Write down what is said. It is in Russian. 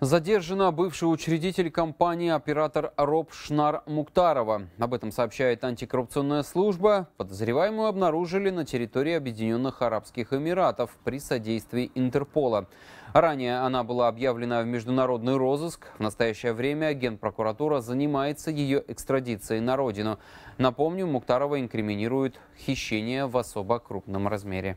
Задержана бывший учредитель компании оператор Роб Шнар Муктарова. Об этом сообщает антикоррупционная служба. Подозреваемую обнаружили на территории Объединенных Арабских Эмиратов при содействии Интерпола. Ранее она была объявлена в международный розыск. В настоящее время генпрокуратура занимается ее экстрадицией на родину. Напомню, Муктарова инкриминируют хищение в особо крупном размере.